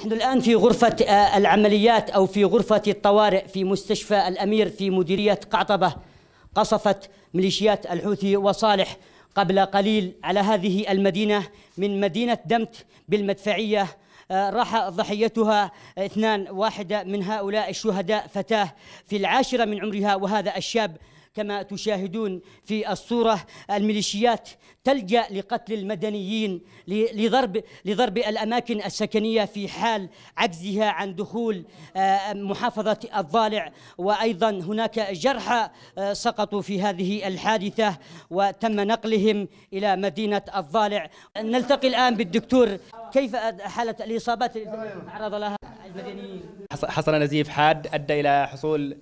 نحن الآن في غرفة آه، العمليات أو في غرفة الطوارئ في مستشفى الأمير في مديرية قعطبة قصفت ميليشيات الحوثي وصالح قبل قليل على هذه المدينة من مدينة دمت بالمدفعية آه، راح ضحيتها اثنان واحدة من هؤلاء الشهداء فتاة في العاشرة من عمرها وهذا الشاب كما تشاهدون في الصورة الميليشيات تلجأ لقتل المدنيين لضرب لضرب الأماكن السكنية في حال عجزها عن دخول آه، محافظة الضالع وأيضا هناك جرحى آه، سقطوا في هذه الحادثة وتم نقلهم إلى مدينة الضالع نلتقي الآن بالدكتور كيف حالة الإصابات التي تعرض لها المدنيين حصل نزيف حاد أدى إلى حصول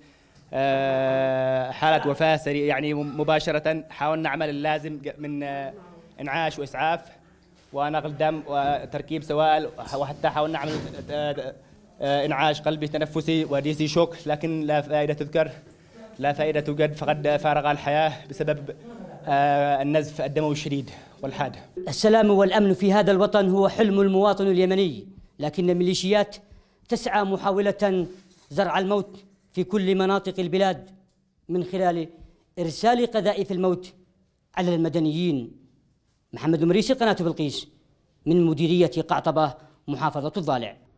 آه حالة وفاة سريعة يعني مباشرة حاولنا نعمل اللازم من آه، إنعاش وإسعاف ونقل دم وتركيب سوائل وحتى حاولنا نعمل آه، آه، إنعاش قلبي تنفسي ودي سي شوك لكن لا فائدة تذكر لا فائدة توجد فقد فارغ الحياة بسبب النزف الدموي الشديد والحاد السلام والأمن في هذا الوطن هو حلم المواطن اليمني لكن الميليشيات تسعى محاولة زرع الموت في كل مناطق البلاد من خلال إرسال قذائف الموت على المدنيين محمد مريسي قناة بلقيس من مديرية قعطبة محافظة الضالع